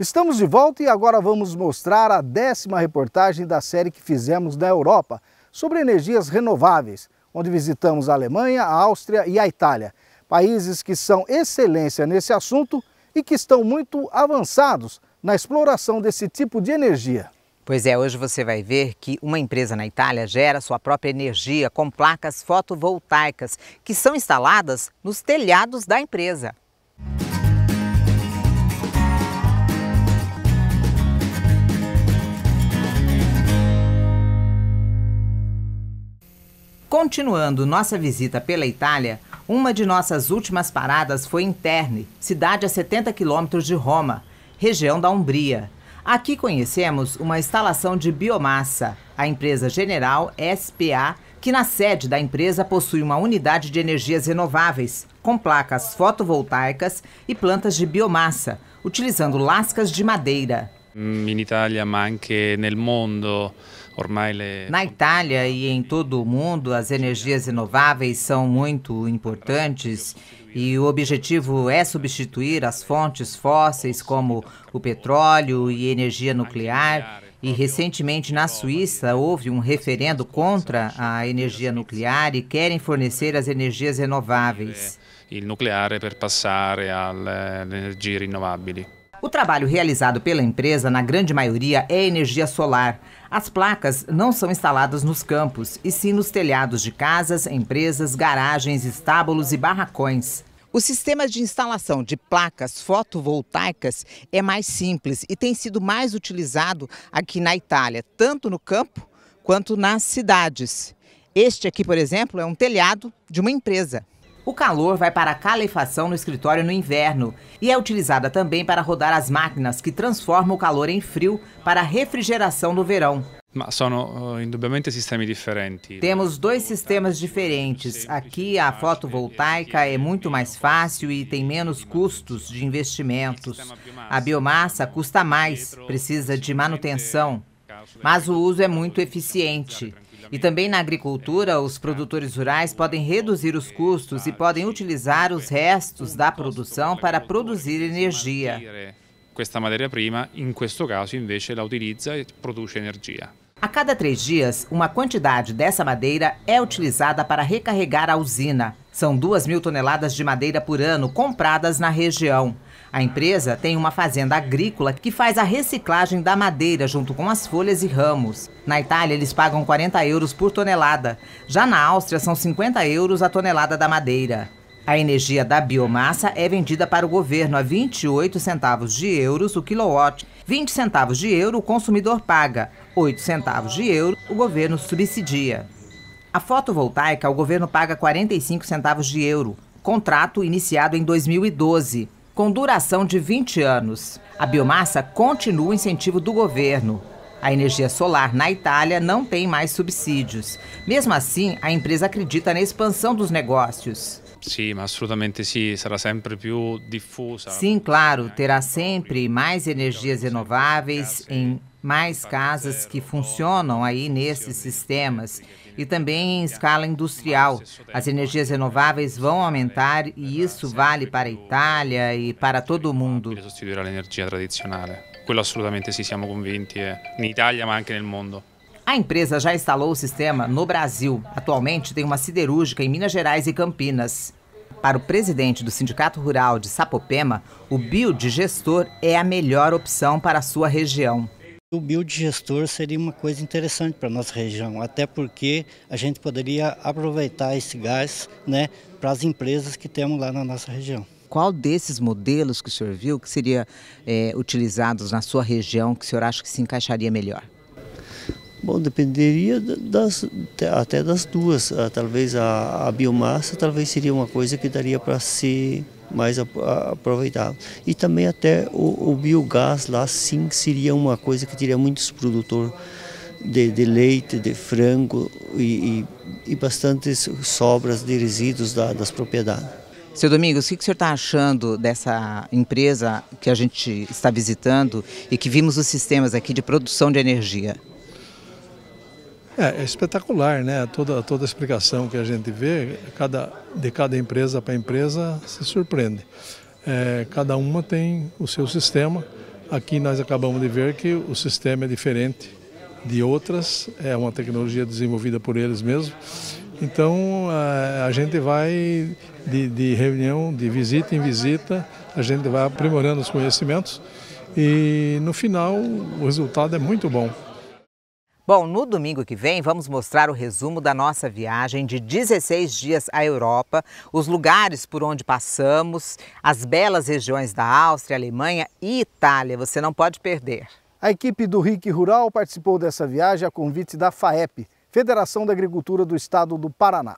Estamos de volta e agora vamos mostrar a décima reportagem da série que fizemos na Europa sobre energias renováveis, onde visitamos a Alemanha, a Áustria e a Itália, países que são excelência nesse assunto e que estão muito avançados na exploração desse tipo de energia. Pois é, hoje você vai ver que uma empresa na Itália gera sua própria energia com placas fotovoltaicas que são instaladas nos telhados da empresa. Continuando nossa visita pela Itália, uma de nossas últimas paradas foi em Terni, cidade a 70 quilômetros de Roma, região da Umbria. Aqui conhecemos uma instalação de biomassa, a empresa General SPA, que na sede da empresa possui uma unidade de energias renováveis, com placas fotovoltaicas e plantas de biomassa, utilizando lascas de madeira. Em Itália, mas também no mundo. Na Itália e em todo o mundo, as energias renováveis são muito importantes e o objetivo é substituir as fontes fósseis como o petróleo e energia nuclear. E recentemente na Suíça houve um referendo contra a energia nuclear e querem fornecer as energias renováveis. O nucleare é para passar às eh, energias renováveis. O trabalho realizado pela empresa, na grande maioria, é energia solar. As placas não são instaladas nos campos, e sim nos telhados de casas, empresas, garagens, estábulos e barracões. O sistema de instalação de placas fotovoltaicas é mais simples e tem sido mais utilizado aqui na Itália, tanto no campo quanto nas cidades. Este aqui, por exemplo, é um telhado de uma empresa. O calor vai para a calefação no escritório no inverno e é utilizada também para rodar as máquinas que transformam o calor em frio para a refrigeração no verão. Mas são eh, indubbiamente sistemas diferentes. Temos dois sistemas diferentes. Aqui a fotovoltaica é muito mais fácil e tem menos custos de investimentos. A biomassa custa mais, precisa de manutenção, mas o uso é muito eficiente. E também na agricultura, os produtores rurais podem reduzir os custos e podem utilizar os restos da produção para produzir energia. Esta matéria-prima, em questo caso, invece la utiliza e produz energia. A cada três dias, uma quantidade dessa madeira é utilizada para recarregar a usina. São duas mil toneladas de madeira por ano compradas na região. A empresa tem uma fazenda agrícola que faz a reciclagem da madeira junto com as folhas e ramos. Na Itália, eles pagam 40 euros por tonelada. Já na Áustria, são 50 euros a tonelada da madeira. A energia da biomassa é vendida para o governo a 28 centavos de euros o quilowatt. 20 centavos de euro o consumidor paga, 8 centavos de euro o governo subsidia. A fotovoltaica, o governo paga 45 centavos de euro. Contrato iniciado em 2012 com duração de 20 anos. A biomassa continua o incentivo do governo. A energia solar na Itália não tem mais subsídios. Mesmo assim, a empresa acredita na expansão dos negócios. Sim, absolutamente sim, será sempre mais difusa. Sim, claro, terá sempre mais energias renováveis em mais casas que funcionam aí nesses sistemas e também em escala industrial. As energias renováveis vão né? aumentar e isso vale para a Itália e né, para todo o mundo. Quello assolutamente siamo convinti, eh, in Italia ma anche nel mondo. A empresa já instalou o sistema no Brasil. Atualmente tem uma siderúrgica em Minas Gerais e Campinas. Para o presidente do Sindicato Rural de Sapopema, o biodigestor é a melhor opção para a sua região. O biodigestor seria uma coisa interessante para a nossa região, até porque a gente poderia aproveitar esse gás né, para as empresas que temos lá na nossa região. Qual desses modelos que o senhor viu que seria é, utilizados na sua região que o senhor acha que se encaixaria melhor? Bom, dependeria das, até das duas. Ah, talvez a, a biomassa talvez seria uma coisa que daria para ser mais aproveitável. E também até o, o, biogás lá sim seria uma coisa que teria muitos produtores de, de leite, de frango e, e, e, bastantes sobras de resíduos da, das propriedades. Seu Domingos, o que, que o senhor está achando dessa empresa que a gente está visitando e que vimos os sistemas aqui de produção de energia? É, é espetacular, né? Toda, toda a explicação que a gente vê, cada, de cada empresa para empresa, se surpreende. É, cada uma tem o seu sistema. Aqui nós acabamos de ver que o sistema é diferente de outras, é uma tecnologia desenvolvida por eles mesmos. Então a gente vai de, de, reunião, de visita em visita, a gente vai aprimorando os conhecimentos e no final o resultado é muito bom. Bom, no domingo que vem vamos mostrar o resumo da nossa viagem de 16 dias à Europa, os lugares por onde passamos, as belas regiões da Áustria, Alemanha e Itália. Você não pode perder. A equipe do RIC Rural participou dessa viagem a convite da FAEP, Federação da Agricultura do Estado do Paraná.